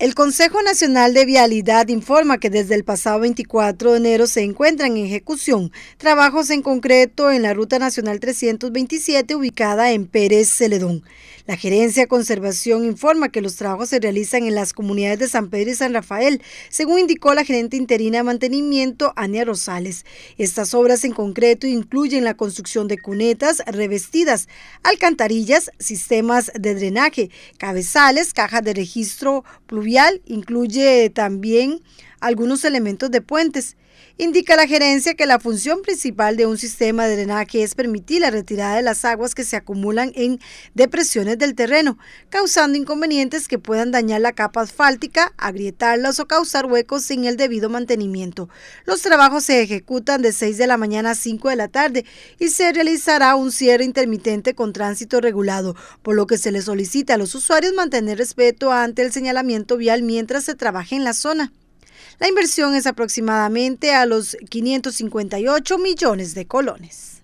El Consejo Nacional de Vialidad informa que desde el pasado 24 de enero se encuentran en ejecución trabajos en concreto en la Ruta Nacional 327 ubicada en Pérez Celedón. La Gerencia de Conservación informa que los trabajos se realizan en las comunidades de San Pedro y San Rafael, según indicó la gerente interina de mantenimiento, Ania Rosales. Estas obras en concreto incluyen la construcción de cunetas revestidas, alcantarillas, sistemas de drenaje, cabezales, cajas de registro pluvial, incluye también algunos elementos de puentes. Indica la gerencia que la función principal de un sistema de drenaje es permitir la retirada de las aguas que se acumulan en depresiones del terreno, causando inconvenientes que puedan dañar la capa asfáltica, agrietarlas o causar huecos sin el debido mantenimiento. Los trabajos se ejecutan de 6 de la mañana a 5 de la tarde y se realizará un cierre intermitente con tránsito regulado, por lo que se le solicita a los usuarios mantener respeto ante el señalamiento vial mientras se trabaje en la zona. La inversión es aproximadamente a los 558 millones de colones.